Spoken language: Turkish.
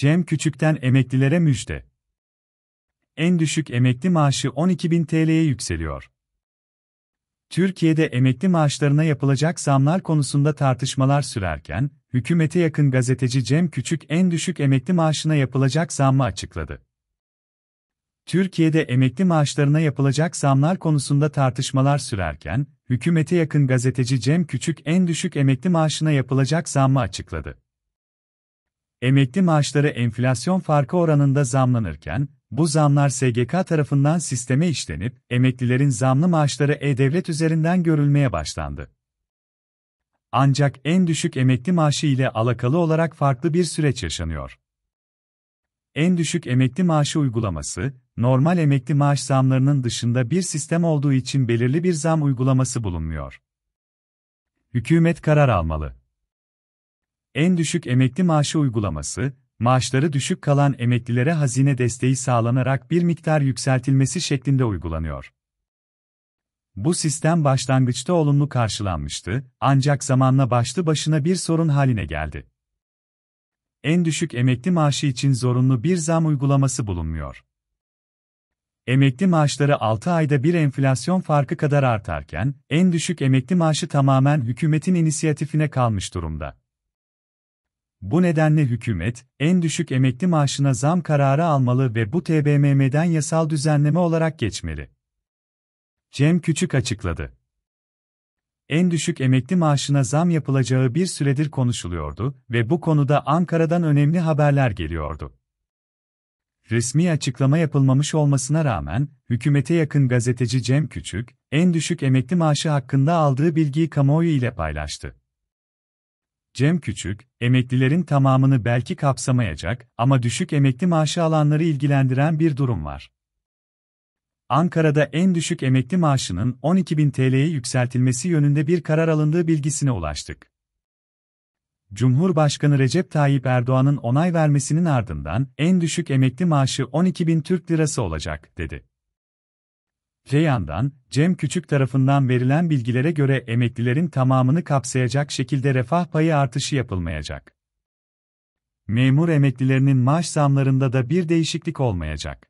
Cem Küçük'ten emeklilere müjde. En düşük emekli maaşı 12.000 TL'ye yükseliyor. Türkiye'de emekli maaşlarına yapılacak zamlar konusunda tartışmalar sürerken, hükümete yakın gazeteci Cem Küçük en düşük emekli maaşına yapılacak zammı açıkladı. Türkiye'de emekli maaşlarına yapılacak zamlar konusunda tartışmalar sürerken, hükümete yakın gazeteci Cem Küçük en düşük emekli maaşına yapılacak zammı açıkladı. Emekli maaşları enflasyon farkı oranında zamlanırken, bu zamlar SGK tarafından sisteme işlenip, emeklilerin zamlı maaşları E-Devlet üzerinden görülmeye başlandı. Ancak en düşük emekli maaşı ile alakalı olarak farklı bir süreç yaşanıyor. En düşük emekli maaşı uygulaması, normal emekli maaş zamlarının dışında bir sistem olduğu için belirli bir zam uygulaması bulunmuyor. Hükümet karar almalı. En düşük emekli maaşı uygulaması, maaşları düşük kalan emeklilere hazine desteği sağlanarak bir miktar yükseltilmesi şeklinde uygulanıyor. Bu sistem başlangıçta olumlu karşılanmıştı, ancak zamanla başlı başına bir sorun haline geldi. En düşük emekli maaşı için zorunlu bir zam uygulaması bulunmuyor. Emekli maaşları 6 ayda bir enflasyon farkı kadar artarken, en düşük emekli maaşı tamamen hükümetin inisiyatifine kalmış durumda. Bu nedenle hükümet, en düşük emekli maaşına zam kararı almalı ve bu TBMM'den yasal düzenleme olarak geçmeli. Cem Küçük açıkladı. En düşük emekli maaşına zam yapılacağı bir süredir konuşuluyordu ve bu konuda Ankara'dan önemli haberler geliyordu. Resmi açıklama yapılmamış olmasına rağmen, hükümete yakın gazeteci Cem Küçük, en düşük emekli maaşı hakkında aldığı bilgiyi kamuoyu ile paylaştı. Cem Küçük, emeklilerin tamamını belki kapsamayacak ama düşük emekli maaşı alanları ilgilendiren bir durum var. Ankara'da en düşük emekli maaşının 12.000 TL'ye yükseltilmesi yönünde bir karar alındığı bilgisine ulaştık. Cumhurbaşkanı Recep Tayyip Erdoğan'ın onay vermesinin ardından en düşük emekli maaşı 12.000 Türk Lirası olacak, dedi. Te yandan, Cem Küçük tarafından verilen bilgilere göre emeklilerin tamamını kapsayacak şekilde refah payı artışı yapılmayacak. Memur emeklilerinin maaş zamlarında da bir değişiklik olmayacak.